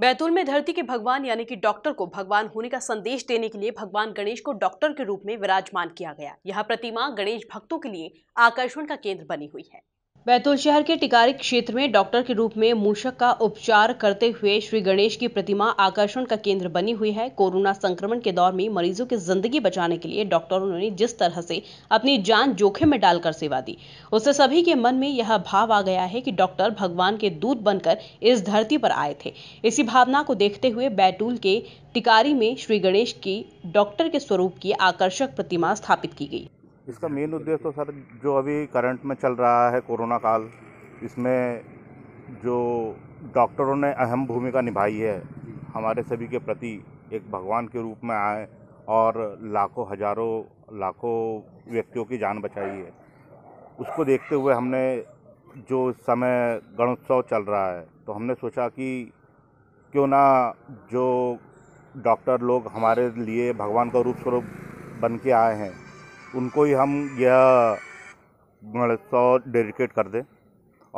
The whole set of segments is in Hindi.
बैतूल में धरती के भगवान यानी कि डॉक्टर को भगवान होने का संदेश देने के लिए भगवान गणेश को डॉक्टर के रूप में विराजमान किया गया यह प्रतिमा गणेश भक्तों के लिए आकर्षण का केंद्र बनी हुई है बैतूल शहर के टिकारी क्षेत्र में डॉक्टर के रूप में मूषक का उपचार करते हुए श्री गणेश की प्रतिमा आकर्षण का केंद्र बनी हुई है कोरोना संक्रमण के दौर में मरीजों की जिंदगी बचाने के लिए डॉक्टरों ने जिस तरह से अपनी जान जोखिम में डालकर सेवा दी उससे सभी के मन में यह भाव आ गया है कि डॉक्टर भगवान के दूत बनकर इस धरती पर आए थे इसी भावना को देखते हुए बैतूल के टिकारी में श्री गणेश की डॉक्टर के स्वरूप की आकर्षक प्रतिमा स्थापित की गई इसका मेन उद्देश्य तो सर जो अभी करंट में चल रहा है कोरोना काल इसमें जो डॉक्टरों ने अहम भूमिका निभाई है हमारे सभी के प्रति एक भगवान के रूप में आए और लाखों हजारों लाखों व्यक्तियों की जान बचाई है उसको देखते हुए हमने जो समय गणोत्सव चल रहा है तो हमने सोचा कि क्यों ना जो डॉक्टर लोग हमारे लिए भगवान का रूप स्वरूप बन के आए हैं उनको ही हम यह महोत्सव डेडिकेट कर दें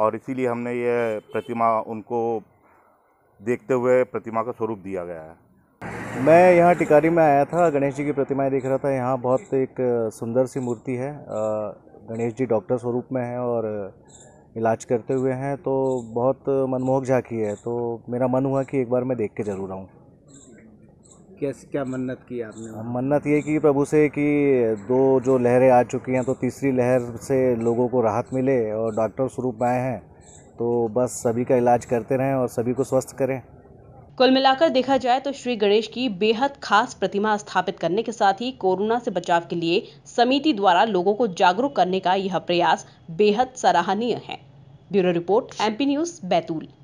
और इसीलिए हमने यह प्रतिमा उनको देखते हुए प्रतिमा का स्वरूप दिया गया है मैं यहाँ टिकारी में आया था गणेश जी की प्रतिमाएं देख रहा था यहाँ बहुत एक सुंदर सी मूर्ति है गणेश जी डॉक्टर स्वरूप में है और इलाज करते हुए हैं तो बहुत मनमोहक झाकी है तो मेरा मन हुआ कि एक बार मैं देख के ज़रूर आऊँ कैसे क्या मन्नत की आपने मन्नत ये की प्रभु से कि दो जो लहरें आ चुकी हैं तो तीसरी लहर से लोगों को राहत मिले और डॉक्टर स्वरूप आए हैं तो बस सभी का इलाज करते रहें और सभी को स्वस्थ करें कुल मिलाकर देखा जाए तो श्री गणेश की बेहद खास प्रतिमा स्थापित करने के साथ ही कोरोना से बचाव के लिए समिति द्वारा लोगों को जागरूक करने का यह प्रयास बेहद सराहनीय है bureau report MP news Betul